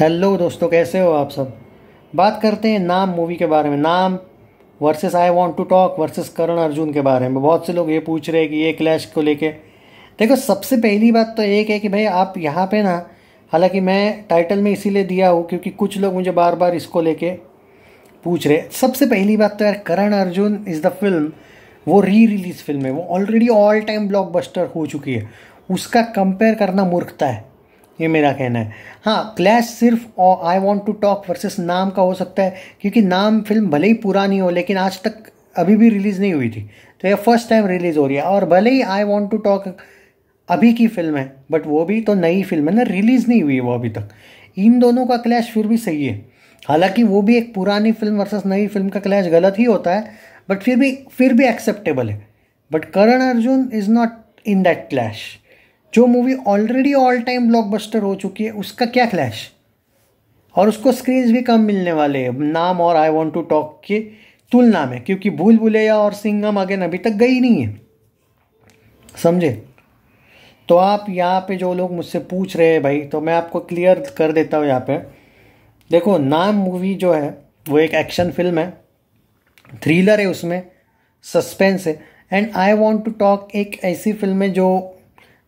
hello दोस्तों कैसे हो आप सब बात करते हैं नाम मूवी के बारे में Naam versus I want to talk versus Karan Arjun के बारे में बहुत से लोग ये पूछ रहे हैं कि ये क्लैश को लेके देखो सबसे पहली बात तो एक है कि भाई आप यहाँ पे ना हालांकि मैं टाइटल में इसीलिए दिया हूँ क्योंकि कुछ लोग मुझे बार बार इसको लेके पूछ रहे सबसे पहली बात तो यार Karan Arjun is the film वो री रिलीज़ फिल्म है वो ऑलरेडी ऑल टाइम ब्लॉकबस्टर हो चुकी है उसका कंपेयर करना मूर्खता है ये मेरा कहना है हाँ क्लैश सिर्फ I want to talk versus Naam का हो सकता है क्योंकि नाम फिल्म भले ही पुरानी हो लेकिन आज तक अभी भी रिलीज़ नहीं हुई थी तो यह फर्स्ट टाइम रिलीज़ हो रही है और भले ही आई वॉन्ट टू टॉक अभी की फिल्म है बट वो भी तो नई फिल्म है ना रिलीज़ नहीं हुई है वो अभी तक इन दोनों का क्लैश फिर भी सही है हालांकि वो भी एक पुरानी फिल्म वर्सेस नई फिल्म का क्लैश गलत ही होता है बट फिर भी फिर भी एक्सेप्टेबल है but Karan Arjun is not in that clash जो movie already all time blockbuster हो चुकी है उसका क्या क्लैश और उसको स्क्रीन भी कम मिलने वाले हैं नाम और आई वॉन्ट टू टॉक के तुलना में क्योंकि भूल भुलैया और सिंगम अगेन अभी तक गई नहीं है समझे तो आप यहाँ पे जो लोग मुझसे पूछ रहे हैं भाई तो मैं आपको क्लियर कर देता हूँ यहाँ पे देखो नाम मूवी जो है वो एक एक्शन फिल्म है थ्रिलर है उसमें सस्पेंस है and I want to talk एक ऐसी फिल्म है जो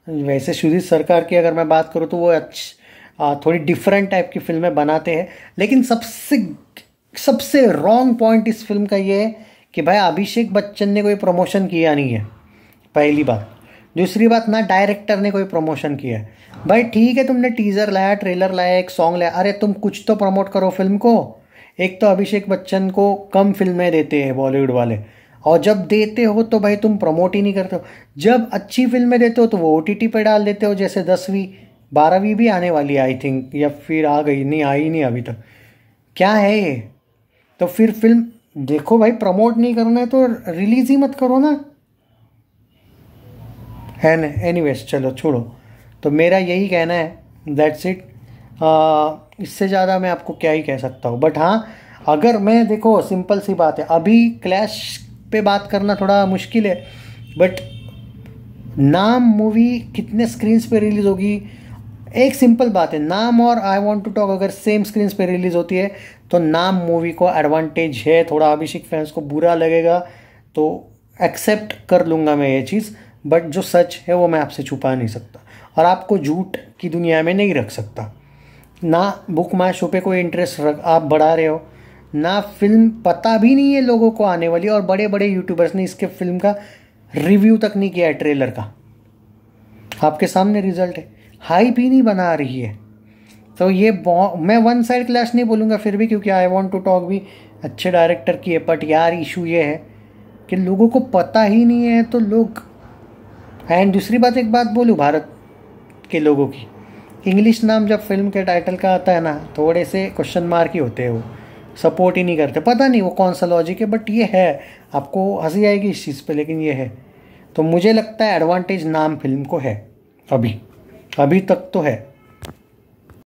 वैसे सुधीर सरकार की अगर मैं बात करूँ तो वो अच्छी थोड़ी डिफरेंट टाइप की फिल्में बनाते हैं लेकिन सबसे सबसे रॉन्ग पॉइंट इस फिल्म का ये है कि भाई अभिषेक बच्चन ने कोई प्रमोशन किया नहीं है पहली बात दूसरी बात ना डायरेक्टर ने कोई प्रमोशन किया है भाई ठीक है तुमने टीज़र लाया ट्रेलर लाया एक सॉन्ग लाया अरे तुम कुछ तो प्रमोट करो फिल्म को एक तो अभिषेक बच्चन को कम फिल्में देते हैं बॉलीवुड वाले और जब देते हो तो भाई तुम प्रमोट ही नहीं करते हो जब अच्छी फिल्में देते हो तो वो ओ टी टी पर डाल देते हो जैसे दसवीं बारहवीं भी आने वाली आई थिंक या फिर आ गई नहीं आई नहीं अभी तक क्या है ये तो फिर फिल्म देखो भाई प्रमोट नहीं करना है तो रिलीज ही मत करो ना है ना वेज चलो छोड़ो तो मेरा यही कहना है दैट्स इट इससे ज़्यादा मैं आपको क्या ही कह सकता हूँ बट हाँ अगर मैं देखो सिंपल सी बात है अभी क्लैश पे बात करना थोड़ा मुश्किल है बट नाम मूवी कितने स्क्रीन्स पे रिलीज़ होगी एक सिंपल बात है नाम और आई वांट टू टॉक अगर सेम स्क्रीन्स पे रिलीज़ होती है तो नाम मूवी को एडवांटेज है थोड़ा अभिषेक फैंस को बुरा लगेगा तो एक्सेप्ट कर लूँगा मैं ये चीज़ बट जो सच है वो मैं आपसे छुपा नहीं सकता और आपको झूठ की दुनिया में नहीं रख सकता ना बुक माय शो पे कोई इंटरेस्ट रख आप बढ़ा रहे हो ना फिल्म पता भी नहीं है लोगों को आने वाली और बड़े बड़े यूट्यूबर्स ने इसके फिल्म का रिव्यू तक नहीं किया है ट्रेलर का आपके सामने रिजल्ट है हाई भी नहीं बना रही है तो ये मैं वन साइड क्लास नहीं बोलूँगा फिर भी क्योंकि आई वॉन्ट टू टॉक भी अच्छे डायरेक्टर की है बट यार इशू ये है कि लोगों को पता ही नहीं है तो लोग एंड दूसरी बात एक बात बोलूँ भारत के लोगों की इंग्लिश नाम जब फिल्म के टाइटल का आता है ना थोड़े से क्वेश्चन मार्क ही होते हैं वो सपोर्ट ही नहीं करते पता नहीं वो कौन सा लॉजिक है बट ये है आपको हंसी आएगी इस चीज़ पर लेकिन ये है तो मुझे लगता है एडवांटेज नाम फिल्म को है अभी अभी तक तो है